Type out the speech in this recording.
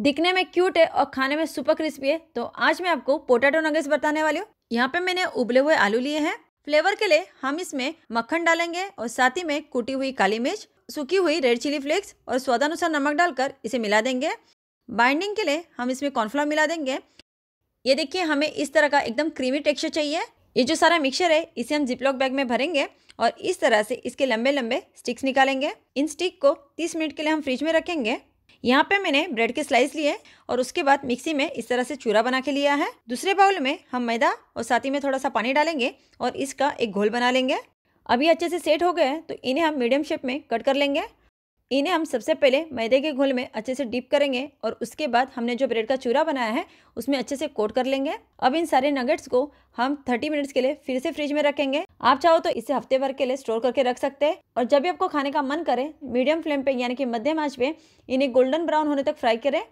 दिखने में क्यूट है और खाने में सुपर क्रिस्पी है तो आज मैं आपको पोटैटो नगेट्स बताने वाली हूँ यहाँ पे मैंने उबले हुए आलू लिए हैं फ्लेवर के लिए हम इसमें मक्खन डालेंगे और साथ ही में कुटी हुई काली मिर्च सूखी हुई रेड चिली फ्लेक्स और स्वादानुसार नमक डालकर इसे मिला देंगे बाइंडिंग के लिए हम इसमें कॉर्नफ्लावर मिला देंगे ये देखिए हमें इस तरह का एकदम क्रीमी टेक्सचर चाहिए ये जो सारा मिक्सर है इसे हम जिपलॉक बैग में भरेंगे और इस तरह से इसके लंबे लंबे स्टिक्स निकालेंगे इन स्टिक को 30 मिनट के लिए हम फ्रिज में रखेंगे यहाँ पे मैंने ब्रेड के स्लाइस लिए और उसके बाद मिक्सी में इस तरह से चूरा बना के लिया है दूसरे बाउल में हम मैदा और साथ ही में थोड़ा सा पानी डालेंगे और इसका एक घोल बना लेंगे अभी अच्छे से सेट हो गए तो इन्हें हम मीडियम शेप में कट कर लेंगे इन्हें हम सबसे पहले मैदे के घोल में अच्छे से डीप करेंगे और उसके बाद हमने जो ब्रेड का चूरा बनाया है उसमें अच्छे से कोट कर लेंगे अब इन सारे नगेट्स को हम 30 मिनट्स के लिए फिर से फ्रिज में रखेंगे आप चाहो तो इसे हफ्ते भर के लिए स्टोर करके रख सकते हैं और जब भी आपको खाने का मन करे मीडियम फ्लेम पे यानी कि मध्यम आँच पे इन्हें गोल्डन ब्राउन होने तक फ्राई करें